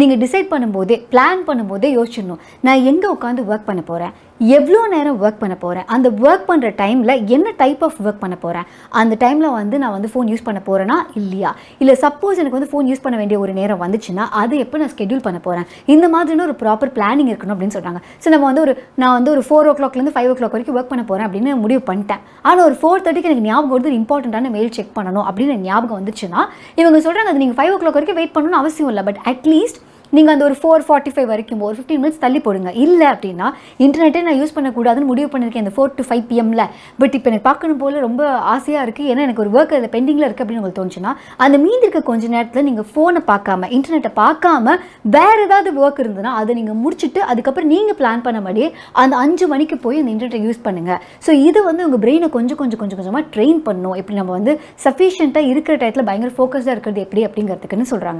நீங்கள் டிசைட் பண்ணும்போதே பிளான் பண்ணும்போதே யோசிச்சிடணும் நான் எங்கே உட்காந்து ஒர்க் பண்ண போகிறேன் எவ்வளோ நேரம் ஒர்க் பண்ண போகிறேன் அந்த ஒர்க் பண்ணுற டைமில் என்ன டைப் ஆஃப் ஒர்க் பண்ண போகிறேன் அந்த டைமில் வந்து நான் வந்து ஃபோன் யூஸ் பண்ண போகிறேன்னா இல்லையா இல்லை சப்போஸ் எனக்கு வந்து ஃபோன் யூஸ் பண்ண வேண்டிய ஒரு நேரம் வந்துச்சுன்னா அது எப்போ நான் ஸ்கெடியூல் பண்ண போகிறேன் இந்த மாதிரின ஒரு ப்ராப்பர் பிளானிங் இருக்கணும் அப்படின்னு சொல்கிறாங்க ஸோ நம்ம வந்து ஒரு நான் வந்து ஒரு ஃபோர் ஓ கிளாக்லேருந்து ஃபைவ் ஓ கிளாக் வரைக்கும் ஒர்க் பண்ண போகிறேன் அப்படின்னு முடிவு பண்ணிட்டேன் ஆனால் ஒரு ஃபோர் தேர்ட்டிக்கு எனக்கு ஞாபகம் வந்து இம்பார்ட்டண்ட்டான மெயில் செக் பண்ணணும் அப்படின்னு ஞாபகம் வந்துச்சுன்னா இவங்க சொல்கிறாங்க அது நீங்கள் ஃபைவ் ஓ கிளாக் வரைக்கும் வெயிட் பண்ணணும்னு அவசியம் இல்லை பட் அட்லீஸ்ட் நீங்கள் அந்த ஒரு ஃபோர் ஃபார்ட்டி ஃபைவ் வரைக்கும் ஒரு ஃபிஃப்டின் மினிட்ஸ் தள்ளி போடுங்க இல்லை அப்படின்னா இன்டர்நெட்டே நான் யூஸ் பண்ணக்கூடாதுன்னு முடிவு பண்ணியிருக்கேன் இந்த ஃபோர் டு ஃபைவ் பிஎம்மில் பட் இப்போ எனக்கு பார்க்கணும் போல் ரொம்ப ஆசையாக இருக்குது ஏன்னா எனக்கு ஒரு ஒர்க் அதை பெண்டிங்கில் இருக்குது அப்படின்னு உங்களுக்கு தோணுச்சுன்னா அந்த மீதி இருக்க கொஞ்ச நேரத்தில் நீங்கள் ஃபோனை பார்க்காம இன்டர்நெட்டை பார்க்காம வேறு ஏதாவது ஒர்க் இருந்ததுன்னா அதை நீங்கள் முடிச்சுட்டு அதுக்கப்புறம் நீங்கள் பிளான் பண்ண மாதிரி அந்த அஞ்சு மணிக்கு போய் அந்த இன்டர்நெட்டை யூஸ் பண்ணுங்கள் ஸோ இது வந்து உங்கள் பிரெயினை கொஞ்சம் கொஞ்சம் கொஞ்சம் கொஞ்சமாக ட்ரெயின் பண்ணும் இப்படி நம்ம வந்து சஃபிஷியண்ட்டாக இருக்கிற டயத்தில் பயங்கர ஃபோக்கஸாக இருக்கிறது எப்படி அப்படிங்கிறதுக்குன்னு சொல்கிறாங்க